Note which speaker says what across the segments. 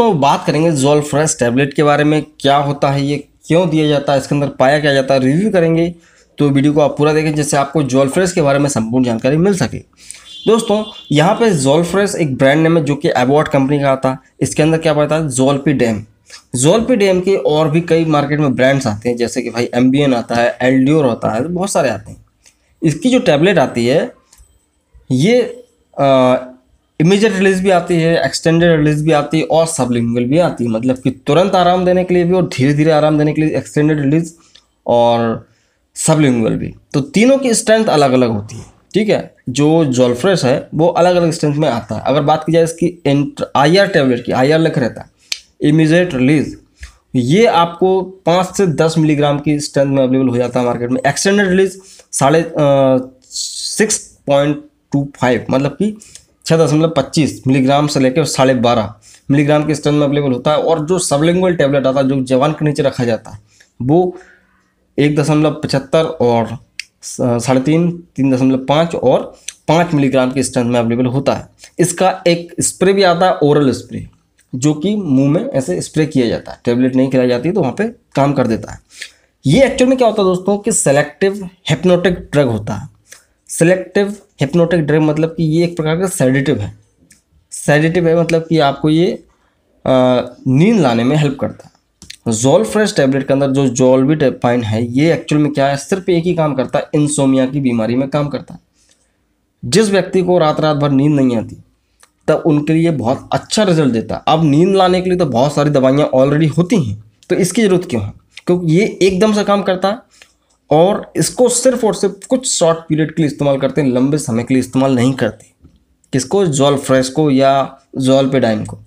Speaker 1: दोस्तों बात करेंगे जोल फ्रेश टैबलेट के बारे में क्या होता है ये क्यों दिया जाता है इसके अंदर पाया क्या जाता है रिव्यू करेंगे तो वीडियो को आप पूरा देखें जिससे आपको जोल फ्रेश के बारे में संपूर्ण जानकारी मिल सके दोस्तों यहाँ पे जोल फ्रेश एक ब्रांड नेम है जो कि एबॉट कंपनी का आता है इसके अंदर क्या पड़ता है जोलपी डैम जोलपी डैम के और भी कई मार्केट में ब्रांड्स आते हैं जैसे कि भाई एम आता है एल होता है बहुत सारे आते हैं इसकी जो टैबलेट आती है ये इमीजिएट रिलीज भी आती है एक्सटेंडेड रिलीज भी आती है और सबलिंगल भी आती है मतलब कि तुरंत आराम देने के लिए भी और धीरे धीरे आराम देने के लिए एक्सटेंडेड रिलीज और सबलिंगल भी तो तीनों की स्ट्रेंथ अलग अलग होती है ठीक है जो जोल्फ्रेस है वो अलग अलग स्ट्रेंथ में आता है अगर बात की जाए इसकी आई आर टेबलेट की आई आर लिख रहता है इमीजिएट रिलीज ये आपको पाँच से दस मिलीग्राम की स्ट्रेंथ में अवेलेबल हो जाता है मार्केट में एक्सटेंडेड रिलीज साढ़े सिक्स पॉइंट टू फाइव मतलब कि छः दशमलव पच्चीस मिलीग्राम से लेकर साढ़े बारह मिलीग्राम के स्ट्रेंथ में अवेलेबल होता है और जो सबलिंगुअल टेबलेट आता है जो जवान के नीचे रखा जाता है वो एक दशमलव पचहत्तर और साढ़े तीन तीन दशमलव पाँच और पाँच मिलीग्राम के स्ट्रेंथ में अवेलेबल होता है इसका एक स्प्रे भी आता है ओरल स्प्रे जो कि मुँह में ऐसे स्प्रे किया जाता है टेबलेट नहीं खिलाई जाती तो वहाँ पर काम कर देता है ये एक्चुअल में क्या होता है दोस्तों कि सेलेक्टिव हेप्नोटिक ड्रग होता है सेलेक्टिव हिप्नोटिक ड्रग मतलब कि ये एक प्रकार का सेडेटिव है सेडेटिव है मतलब कि आपको ये नींद लाने में हेल्प करता है जोल फ्रेश टैबलेट के अंदर जो जोलवी टेपाइन है ये एक्चुअल में क्या है सिर्फ एक ही काम करता है इंसोमिया की बीमारी में काम करता है जिस व्यक्ति को रात रात भर नींद नहीं आती तब तो उनके लिए बहुत अच्छा रिजल्ट देता है अब नींद लाने के लिए तो बहुत सारी दवाइयाँ ऑलरेडी होती हैं तो इसकी ज़रूरत क्यों है क्योंकि ये एकदम से काम करता है और इसको सिर्फ और सिर्फ कुछ शॉर्ट पीरियड के लिए इस्तेमाल करते हैं लंबे समय के लिए इस्तेमाल नहीं करते किसको जॉल फ्रेश को या जॉल पे डाइम को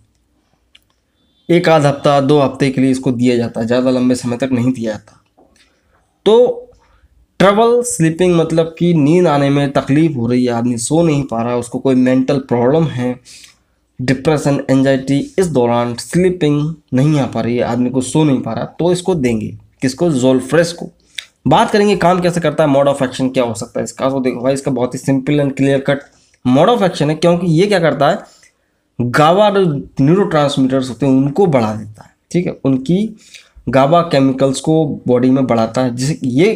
Speaker 1: एक आध हफ्ता दो हफ्ते के लिए इसको दिया जाता है ज़्यादा लंबे समय तक नहीं दिया जाता तो ट्रबल स्लीपिंग मतलब कि नींद आने में तकलीफ़ हो रही है आदमी सो नहीं पा रहा उसको कोई मेंटल प्रॉब्लम है डिप्रेशन एनजाइटी इस दौरान स्लीपिंग नहीं आ पा रही है आदमी को सो नहीं पा रहा तो इसको देंगे किसको जोल फ्रेश को बात करेंगे काम कैसे करता है मोड ऑफ एक्शन क्या हो सकता है इसका तो देखो भाई इसका बहुत ही simple and clear cut mode of action है क्योंकि ये क्या करता है गावा न्यूरो होते हैं उनको बढ़ा देता है ठीक है उनकी गावा केमिकल्स को बॉडी में बढ़ाता है जिस ये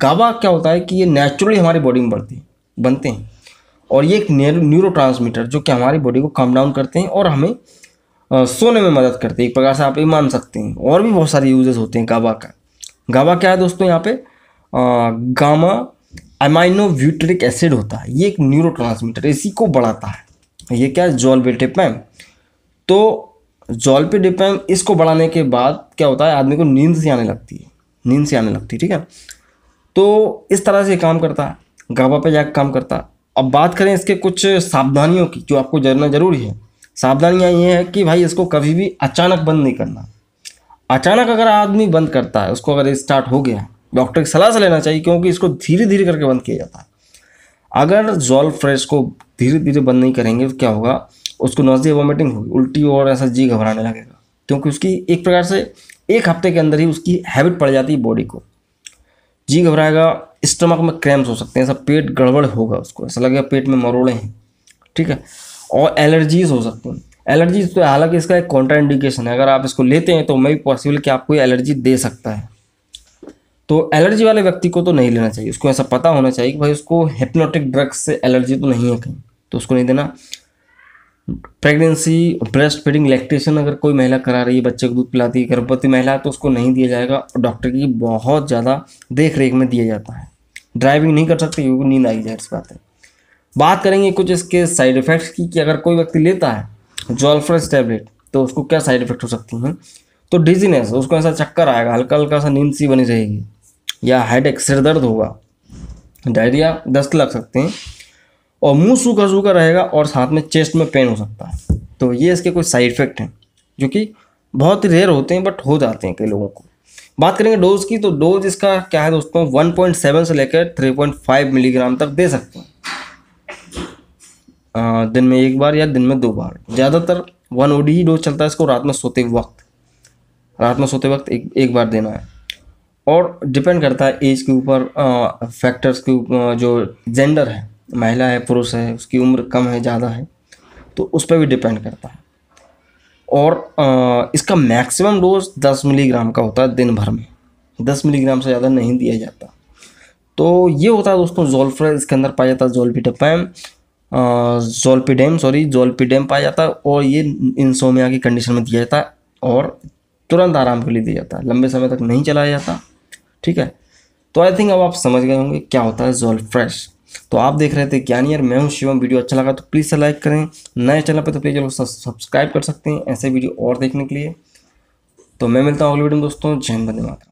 Speaker 1: गावा क्या होता है कि ये नेचुरली हमारी बॉडी में बढ़ते हैं बनते हैं और ये एक न्यूरो जो कि हमारी बॉडी को कम डाउन करते हैं और हमें सोने में मदद करते हैं एक प्रकार से आप ये मान सकते हैं और भी बहुत सारे यूजेस होते हैं गावा का गावा क्या है दोस्तों यहाँ पे गामा गामा अमाइनोव्यूटरिक एसिड होता है ये एक न्यूरो इसी को बढ़ाता है ये क्या है जॉलबेटिपैम तो जॉलपेडिपैम इसको बढ़ाने के बाद क्या होता है आदमी को नींद से आने लगती है नींद से आने लगती है ठीक है तो इस तरह से काम करता है गाबा पे जाकर काम करता है अब बात करें इसके कुछ सावधानियों की जो आपको जानना जरूरी है सावधानियाँ ये हैं कि भाई इसको कभी भी अचानक बंद नहीं करना अचानक अगर आदमी बंद करता है उसको अगर स्टार्ट हो गया डॉक्टर की सलाह से लेना चाहिए क्योंकि इसको धीरे धीरे करके बंद किया जाता है अगर जॉल फ्रेश को धीरे धीरे बंद नहीं करेंगे तो क्या होगा उसको नोजिया वॉमिटिंग होगी उल्टी और ऐसा जी घबराने लगेगा क्योंकि उसकी एक प्रकार से एक हफ्ते के अंदर ही उसकी हैबिट पड़ जाती है बॉडी को जी घबराएगा स्टमक में क्रैम्स हो सकते हैं ऐसा पेट गड़बड़ होगा उसको ऐसा लगेगा पेट में मरोड़े हैं ठीक है और एलर्जीज हो सकती हैं एलर्जी तो हालांकि इसका एक कॉन्ट्रा इंडिकेशन है अगर आप इसको लेते हैं तो मैं भी पॉसिबल कि आपको एलर्जी दे सकता है तो एलर्जी वाले व्यक्ति को तो नहीं लेना चाहिए उसको ऐसा पता होना चाहिए कि भाई उसको हिप्नोटिक ड्रग्स से एलर्जी तो नहीं है कहीं तो उसको नहीं देना प्रेगनेंसी ब्रेस्ट फीडिंग लैक्टेशन अगर कोई महिला करा रही है बच्चे को दूध पिलाती है गर्भवती महिला तो उसको नहीं दिया जाएगा और डॉक्टर की बहुत ज़्यादा देख रेख में दिया जाता है ड्राइविंग नहीं कर सकते क्योंकि नींद आई जाए इस बात है बात करेंगे कुछ इसके साइड इफ़ेक्ट्स की कि अगर कोई व्यक्ति लेता है जोल्फ्रेस टैबलेट तो उसको क्या साइड इफेक्ट हो सकती हैं तो डिजीनेस उसको ऐसा चक्कर आएगा हल्का हल्का सा नींद सी बनी रहेगी या हेड एक सिर दर्द होगा डायरिया दस्त लग सकते हैं और मुंह सूखा सूखा रहेगा और साथ में चेस्ट में पेन हो सकता है तो ये इसके कुछ साइड इफेक्ट हैं जो कि बहुत ही रेयर होते हैं बट हो जाते हैं कई लोगों को बात करेंगे डोज की तो डोज इसका क्या है दोस्तों 1.7 से लेकर 3.5 मिलीग्राम तक दे सकते हैं दिन में एक बार या दिन में दो बार ज़्यादातर वन ओ ही डोज चलता है इसको रात में सोते वक्त रात में सोते वक्त एक एक बार देना है और डिपेंड करता है एज के ऊपर फैक्टर्स के ऊपर जो जेंडर है महिला है पुरुष है उसकी उम्र कम है ज़्यादा है तो उस पर भी डिपेंड करता है और आ, इसका मैक्सिमम डोज दस मिलीग्राम का होता है दिन भर में दस मिलीग्राम से ज़्यादा नहीं दिया जाता तो ये होता है दोस्तों जोल्फ्रा इसके अंदर पाया जाता है जोल्बिटापैम जोल्पीडेम सॉरी जोल्पीडेम पाया जाता है और ये इंसोमिया की कंडीशन में दिया जाता है और तुरंत आराम के लिए दिया जाता है लंबे समय तक नहीं चलाया जाता ठीक है तो आई थिंक अब आप समझ गए होंगे क्या होता है जोल फ्रेश तो आप देख रहे थे ज्ञानियर मैं हूँ शिवम वीडियो अच्छा लगा तो प्लीज़ से लाइक करें नए चैनल पर तो प्लीज़ चलो सब्सक्राइब कर सकते हैं ऐसे वीडियो और देखने के लिए तो मैं मिलता हूँ अगले वीडियो में दोस्तों जैन बंदे माता